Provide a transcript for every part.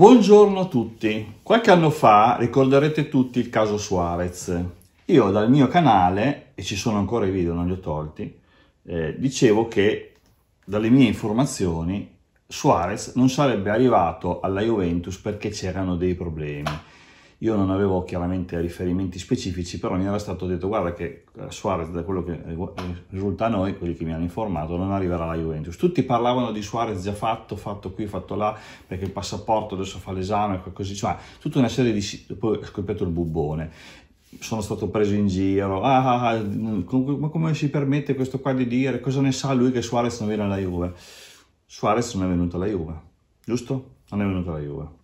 Buongiorno a tutti. Qualche anno fa ricorderete tutti il caso Suarez. Io dal mio canale, e ci sono ancora i video, non li ho tolti, eh, dicevo che dalle mie informazioni Suarez non sarebbe arrivato alla Juventus perché c'erano dei problemi io non avevo chiaramente riferimenti specifici, però mi era stato detto guarda che eh, Suarez, da quello che eh, risulta a noi, quelli che mi hanno informato, non arriverà alla Juventus. Tutti parlavano di Suarez già fatto, fatto qui, fatto là, perché il passaporto adesso fa l'esame, così, cioè tutta una serie di... poi ho scoperto il bubbone sono stato preso in giro, ah, ah, ah mm, ma come si permette questo qua di dire, cosa ne sa lui che Suarez non viene alla Juve? Suarez non è venuto alla Juve, giusto? Non è venuto alla Juve.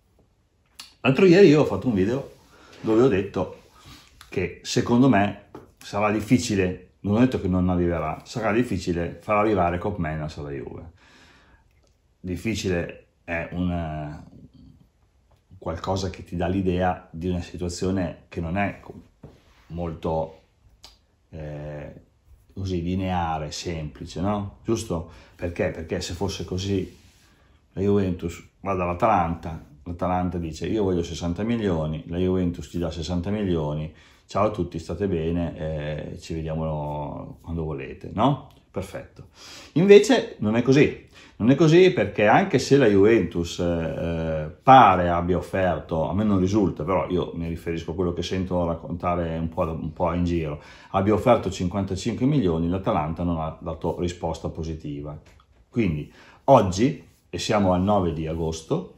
L'altro ieri io ho fatto un video dove ho detto che secondo me sarà difficile, non ho detto che non arriverà, sarà difficile far arrivare Cop Menas alla Juve. Difficile è un eh, qualcosa che ti dà l'idea di una situazione che non è molto eh, così lineare, semplice, no? Giusto? Perché? Perché se fosse così la Juventus va dall'Atalanta, l'Atalanta dice io voglio 60 milioni, la Juventus ti dà 60 milioni, ciao a tutti, state bene, eh, ci vediamo quando volete, no? Perfetto. Invece non è così, non è così perché anche se la Juventus eh, eh pare abbia offerto, a me non risulta, però io mi riferisco a quello che sento raccontare un po', un po in giro, abbia offerto 55 milioni, l'Atalanta non ha dato risposta positiva. Quindi oggi, e siamo al 9 di agosto,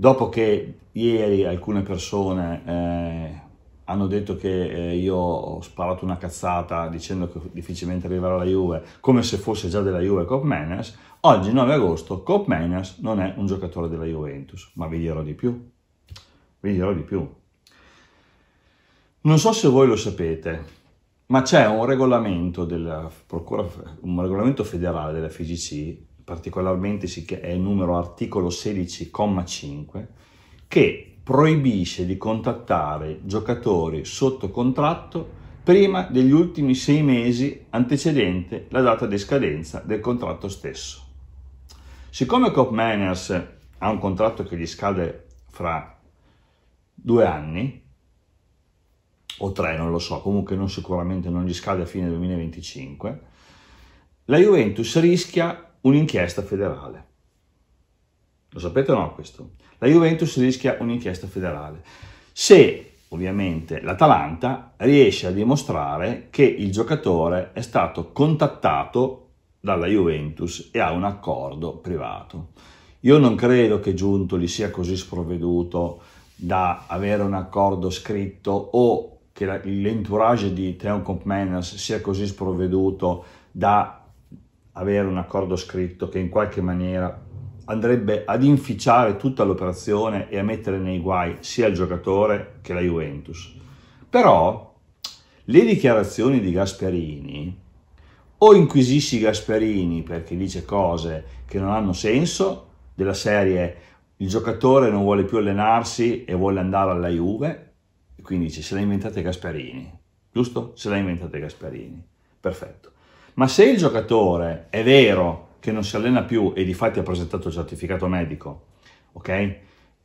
Dopo che ieri alcune persone eh, hanno detto che eh, io ho sparato una cazzata dicendo che difficilmente arriverà la Juve, come se fosse già della Juve Cop Manners, oggi 9 agosto Cop Manners non è un giocatore della Juventus, ma vi dirò di più, vi dirò di più. Non so se voi lo sapete, ma c'è un regolamento, della Procura, un regolamento federale della FGC particolarmente è il numero articolo 16,5, che proibisce di contattare giocatori sotto contratto prima degli ultimi sei mesi antecedente la data di scadenza del contratto stesso. Siccome Cop Manners ha un contratto che gli scade fra due anni, o tre, non lo so, comunque non sicuramente non gli scade a fine 2025, la Juventus rischia un'inchiesta federale. Lo sapete o no questo? La Juventus rischia un'inchiesta federale. Se ovviamente l'Atalanta riesce a dimostrare che il giocatore è stato contattato dalla Juventus e ha un accordo privato. Io non credo che Giuntoli sia così sprovveduto da avere un accordo scritto o che l'entourage di Theon Compmenas sia così sprovveduto da avere un accordo scritto che in qualche maniera andrebbe ad inficiare tutta l'operazione e a mettere nei guai sia il giocatore che la Juventus. Però le dichiarazioni di Gasperini, o inquisisci Gasperini perché dice cose che non hanno senso, della serie il giocatore non vuole più allenarsi e vuole andare alla Juve, quindi dice se l'ha inventate Gasperini, giusto? Se l'ha inventate Gasperini, perfetto. Ma se il giocatore è vero che non si allena più e di fatti ha presentato il certificato medico, ok?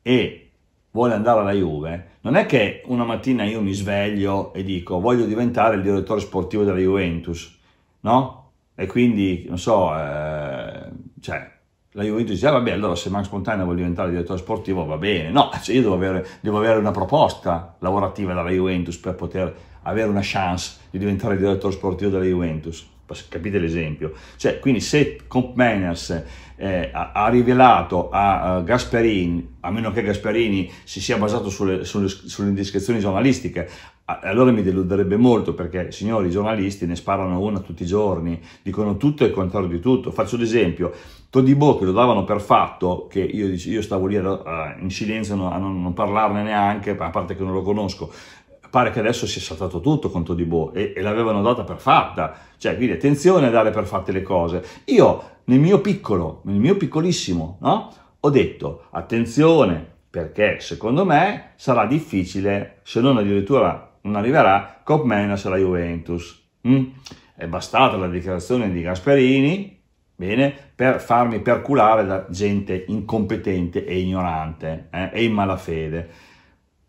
E vuole andare alla Juve, non è che una mattina io mi sveglio e dico voglio diventare il direttore sportivo della Juventus, no? E quindi, non so, eh, cioè, la Juventus dice, ah, vabbè, allora se Max Montana vuole diventare direttore sportivo va bene. No, cioè io devo avere, devo avere, una proposta lavorativa dalla Juventus per poter avere una chance di diventare direttore sportivo della Juventus capite l'esempio? Cioè, quindi se Compeners eh, ha, ha, rivelato a, a, Gasperini, a meno che Gasperini si sia basato sulle, sulle, sulle indiscrezioni giornalistiche, allora mi deluderebbe molto perché, signori, i giornalisti ne sparano una tutti i giorni, dicono tutto e il contrario di tutto. Faccio l'esempio, Todibo che lo davano per fatto, che io, io stavo lì in silenzio a non, a non parlarne neanche, a parte che non lo conosco, pare che adesso sia saltato tutto con Todibo e, e l'avevano data per fatta, cioè quindi attenzione a dare per fatte le cose. Io nel mio piccolo, nel mio piccolissimo, no? ho detto attenzione perché secondo me sarà difficile, se non addirittura non arriverà, Copmenners alla Juventus. Mm? È bastata la dichiarazione di Gasperini, bene, per farmi perculare da gente incompetente e ignorante eh? e in malafede.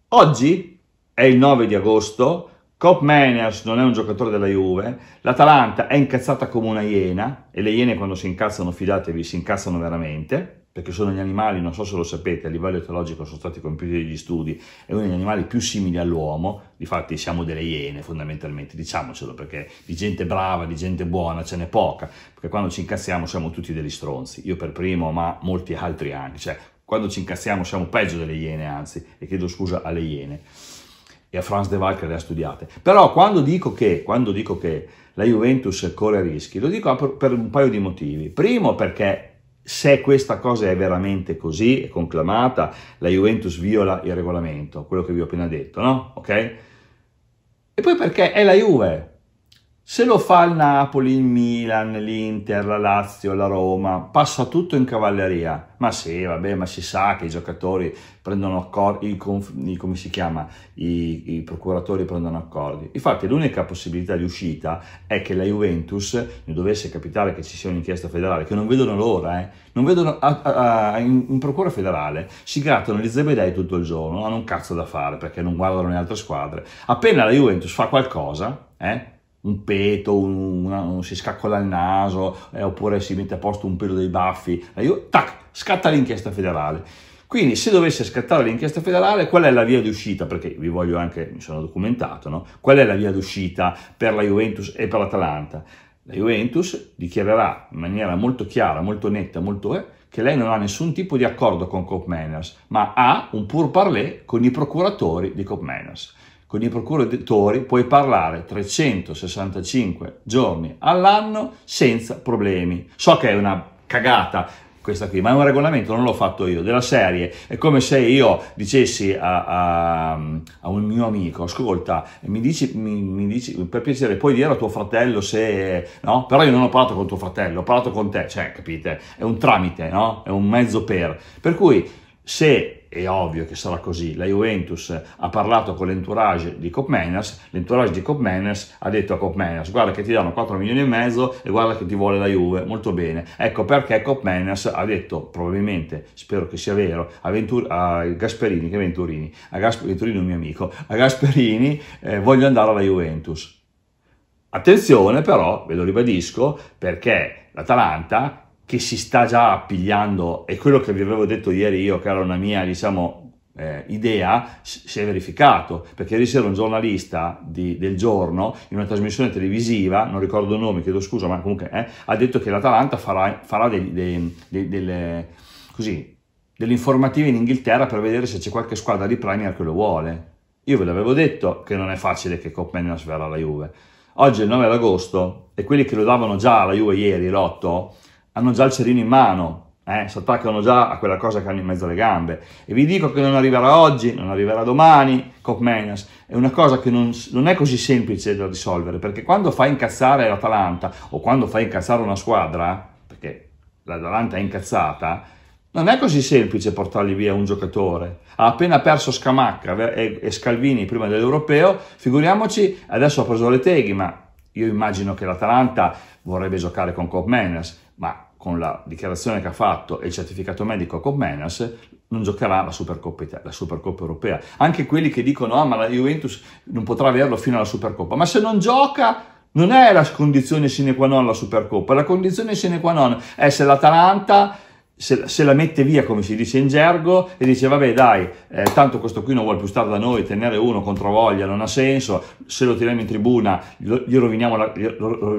Oggi è il 9 di agosto, Cop Maners non è un giocatore della Juve, l'Atalanta è incazzata come una iena, e le iene quando si incazzano, fidatevi, si incazzano veramente, perché sono gli animali, non so se lo sapete, a livello etologico sono stati compiuti degli studi, è uno degli animali più simili all'uomo, difatti siamo delle iene fondamentalmente, diciamocelo, perché di gente brava, di gente buona ce n'è poca, perché quando ci incassiamo siamo tutti degli stronzi, io per primo, ma molti altri anche, cioè quando ci incassiamo siamo peggio delle iene anzi, e chiedo scusa alle iene e a Franz De Waal che le ha studiate. Però quando dico, che, quando dico che la Juventus corre rischi, lo dico per un paio di motivi. Primo perché se questa cosa è veramente così, è conclamata, la Juventus viola il regolamento, quello che vi ho appena detto, no? Ok? E poi perché è la Juve, se lo fa il Napoli, il Milan, l'Inter, la Lazio, la Roma, passa tutto in cavalleria. Ma sì, vabbè, ma si sa che i giocatori prendono accordi, i, come si chiama, I, i procuratori prendono accordi. Infatti l'unica possibilità di uscita è che la Juventus, ne dovesse capitare che ci sia un'inchiesta federale, che non vedono l'ora, eh, non vedono, a, a, a, in, in, procura federale si grattano gli zebedei tutto il giorno, hanno un cazzo da fare perché non guardano le altre squadre. Appena la Juventus fa qualcosa, eh, un peto, un, una, un, si scaccola il naso, eh, oppure si mette a posto un pelo dei baffi, io, tac, scatta l'inchiesta federale. Quindi se dovesse scattare l'inchiesta federale, qual è la via d'uscita? Perché vi voglio anche, mi sono documentato, no? Qual è la via d'uscita per la Juventus e per l'Atalanta? La Juventus dichiarerà in maniera molto chiara, molto netta, molto... Eh, che lei non ha nessun tipo di accordo con Manners, ma ha un pur parlé con i procuratori di Manners con i procuratori puoi parlare 365 giorni all'anno senza problemi. So che è una cagata questa qui, ma è un regolamento, non l'ho fatto io, della serie. È come se io dicessi a, a, a un mio amico, ascolta, mi dici, mi, mi dici, per piacere, puoi dire a tuo fratello se... No? Però io non ho parlato con tuo fratello, ho parlato con te, cioè, capite? È un tramite, no? È un mezzo per. Per cui, se è ovvio che sarà così, la Juventus ha parlato con l'entourage di Copmanners, l'entourage di Copmanners ha detto a Copmanners guarda che ti danno 4 milioni e mezzo e guarda che ti vuole la Juve, molto bene. Ecco perché Copmanners ha detto, probabilmente, spero che sia vero, a, Ventur- a Gasperini, che Venturini, a Gasper- Venturini è un mio amico, a Gasperini eh, voglio andare alla Juventus. Attenzione però, ve lo ribadisco, perché l'Atalanta che si sta già appigliando e quello che vi avevo detto ieri io, che era una mia, diciamo, eh, idea, si è verificato, perché ieri sera un giornalista di, del giorno, in una trasmissione televisiva, non ricordo il nome, chiedo scusa, ma comunque, eh, ha detto che l'Atalanta farà, farà dei, dei, dei, delle, così, delle informative in Inghilterra per vedere se c'è qualche squadra di Premier che lo vuole. Io ve l'avevo detto che non è facile che Copenhagen sverrà la Juve. Oggi è il 9 d'agosto e quelli che lo davano già alla Juve ieri, l'8, hanno già il cerino in mano, eh, si attaccano già a quella cosa che hanno in mezzo alle gambe. E vi dico che non arriverà oggi, non arriverà domani, Copmenias. È una cosa che non, non, è così semplice da risolvere, perché quando fai incazzare l'Atalanta o quando fai incazzare una squadra, perché l'Atalanta è incazzata, non è così semplice portargli via un giocatore. Ha appena perso Scamacca e Scalvini prima dell'Europeo, figuriamoci, adesso ha preso le Teghi, ma io immagino che l'Atalanta vorrebbe giocare con Copmenias, ma con la dichiarazione che ha fatto e il certificato medico con Menas, non giocherà la Supercoppa, la Supercoppa europea. Anche quelli che dicono, ah ma la Juventus non potrà averlo fino alla Supercoppa, ma se non gioca non è la condizione sine qua non la Supercoppa, la condizione sine qua non è se l'Atalanta se, se, la mette via, come si dice in gergo, e dice vabbè dai, eh, tanto questo qui non vuole più stare da noi, tenere uno contro voglia non ha senso, se lo tiriamo in tribuna gli roviniamo, la, gli,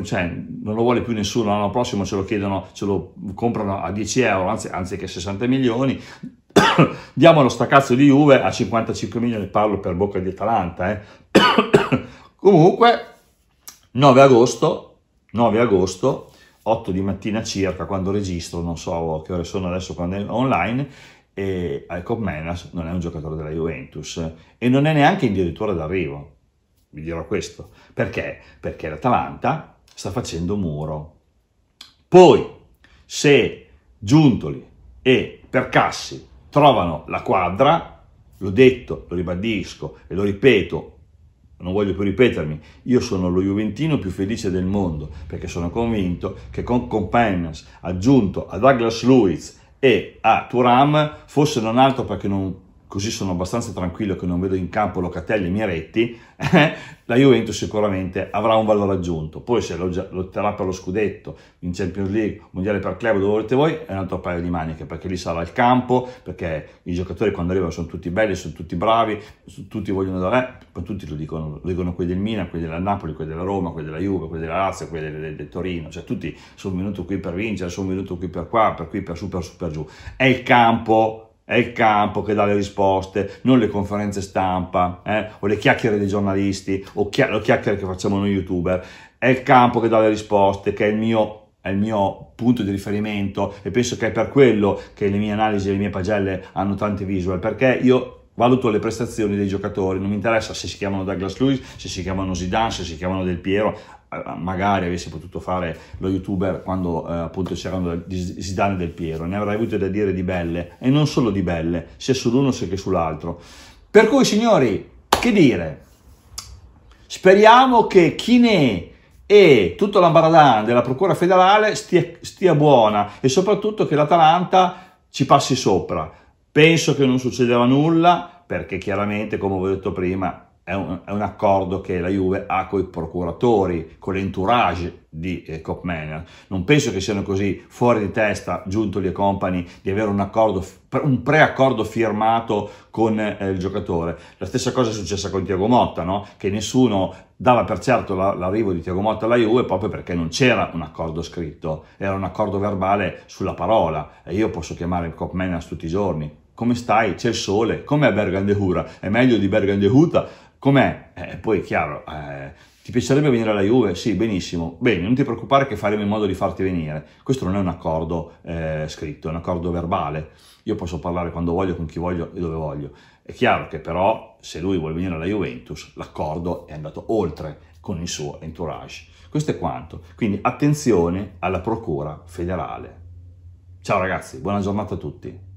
cioè, non lo vuole più nessuno, l'anno prossimo ce lo chiedono, ce lo comprano a 10 euro anzi, anziché 60 milioni, diamo lo staccazzo di Juve a 55 milioni, parlo per bocca di Atalanta. Eh. Comunque, 9 agosto, 9 agosto 8 di mattina circa quando registro, non so che ore sono adesso quando è online, e Alcop Menas non è un giocatore della Juventus e non è neanche in d'arrivo, vi dirò questo, perché? Perché l'Atalanta sta facendo muro. Poi, se Giuntoli e Percassi trovano la quadra, l'ho detto, lo ribadisco e lo ripeto non voglio più ripetermi, io sono lo Juventino più felice del mondo perché sono convinto che con Companions aggiunto a Douglas Lewis e a Turam fosse non altro perché non così sono abbastanza tranquillo che non vedo in campo Locatelli e Miretti, eh? la Juventus sicuramente avrà un valore aggiunto. Poi se lotterà per lo scudetto, in Champions League, Mondiale per club, dove volete voi, è un altro paio di maniche, perché lì sarà il campo, perché i giocatori quando arrivano sono tutti belli, sono tutti bravi, tutti vogliono dare, poi tutti lo dicono, lo dicono quelli del Milan, quelli della Napoli, quelli della Roma, quelli della Juve, quelli della Lazio, quelli del, del, del Torino, cioè tutti sono venuti qui per vincere, sono venuti qui per qua, per qui, per su, per su, per giù. È il campo è il campo che dà le risposte, non le conferenze stampa eh, o le chiacchiere dei giornalisti o chi- le chiacchiere che facciamo noi youtuber. È il campo che dà le risposte, che è il mio è il mio punto di riferimento e penso che è per quello che le mie analisi e le mie pagelle hanno tante visual, perché io Valuto le prestazioni dei giocatori, non mi interessa se si chiamano Douglas Lewis, se si chiamano Zidane, se si chiamano Del Piero, eh, eh, magari avessi potuto fare lo youtuber quando eh, appunto c'erano Zidane e Del Piero, ne avrei avuto da dire di belle, e non solo di belle, sia sull'uno sia che sull'altro. Per cui signori, che dire? Speriamo che Kine e tutto l'ambaradan della Procura federale stia, stia buona e soprattutto che l'Atalanta ci passi sopra. Penso che non succederà nulla perché chiaramente, come ho detto prima, è un, è un accordo che la Juve ha con i procuratori, con l'entourage di eh, Copmaner. Non penso che siano così fuori di testa Giuntoli e compagni di avere un, accordo, un preaccordo firmato con eh, il giocatore. La stessa cosa è successa con Tiago Motta, no? che nessuno dava per certo l'arrivo di Tiago Motta alla Juve proprio perché non c'era un accordo scritto, era un accordo verbale sulla parola e io posso chiamare il Copmaner tutti i giorni, come stai? C'è il sole? Com'è de Bergandehura? È meglio di de Bergandehuta? Com'è? Eh, poi è chiaro, eh, ti piacerebbe venire alla Juve? Sì, benissimo. Bene, non ti preoccupare che faremo in modo di farti venire. Questo non è un accordo eh, scritto, è un accordo verbale. Io posso parlare quando voglio, con chi voglio e dove voglio. È chiaro che però se lui vuole venire alla Juventus, l'accordo è andato oltre con il suo entourage. Questo è quanto. Quindi attenzione alla Procura federale. Ciao ragazzi, buona giornata a tutti.